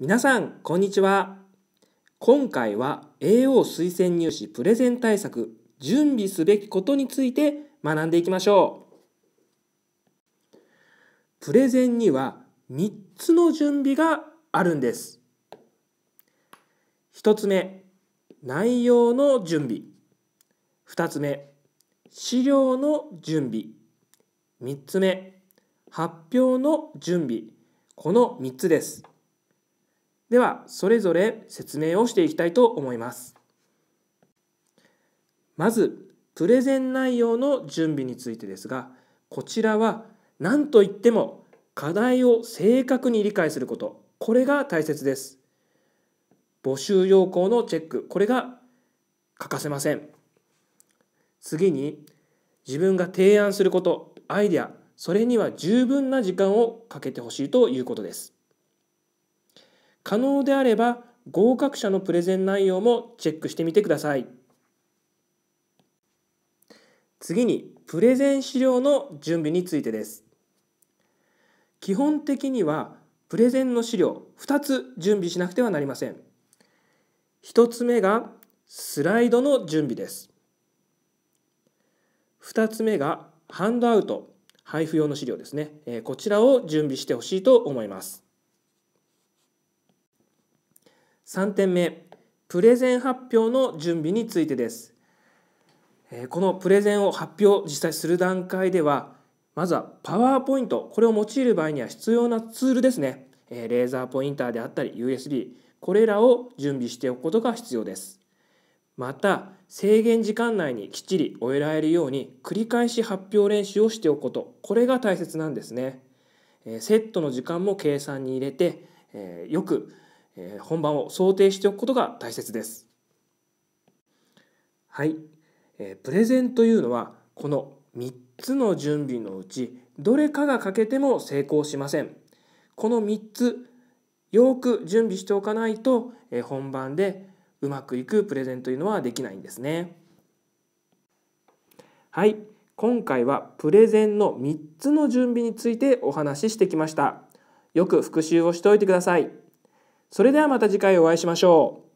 皆さんこんにちは今回は AO 推薦入試プレゼン対策準備すべきことについて学んでいきましょうプレゼンには3つの準備があるんです1つ目内容の準備2つ目資料の準備3つ目発表の準備この3つです。ではそれぞれ説明をしていきたいと思いますまずプレゼン内容の準備についてですがこちらは何と言っても課題を正確に理解することこれが大切です募集要項のチェックこれが欠かせません次に自分が提案することアイデアそれには十分な時間をかけてほしいということです可能であれば合格者のプレゼン内容もチェックしてみてください次にプレゼン資料の準備についてです基本的にはプレゼンの資料2つ準備しなくてはなりません1つ目がスライドの準備です2つ目がハンドアウト配布用の資料ですねこちらを準備してほしいと思います3点目プレゼン発表の準備についてですこのプレゼンを発表実際する段階ではまずはパワーポイントこれを用いる場合には必要なツールですねレーザーポインターであったり USB これらを準備しておくことが必要ですまた制限時間内にきっちり終えられるように繰り返し発表練習をしておくことこれが大切なんですねセットの時間も計算に入れてよく本番を想定しておくことが大切です。はい、プレゼンというのはこの3つの準備のうちどれかが欠けても成功しません。この3つよく準備しておかないと本番でうまくいくプレゼンというのはできないんですね。はい、今回はプレゼンの3つの準備についてお話ししてきました。よく復習をしておいてください。それではまた次回お会いしましょう。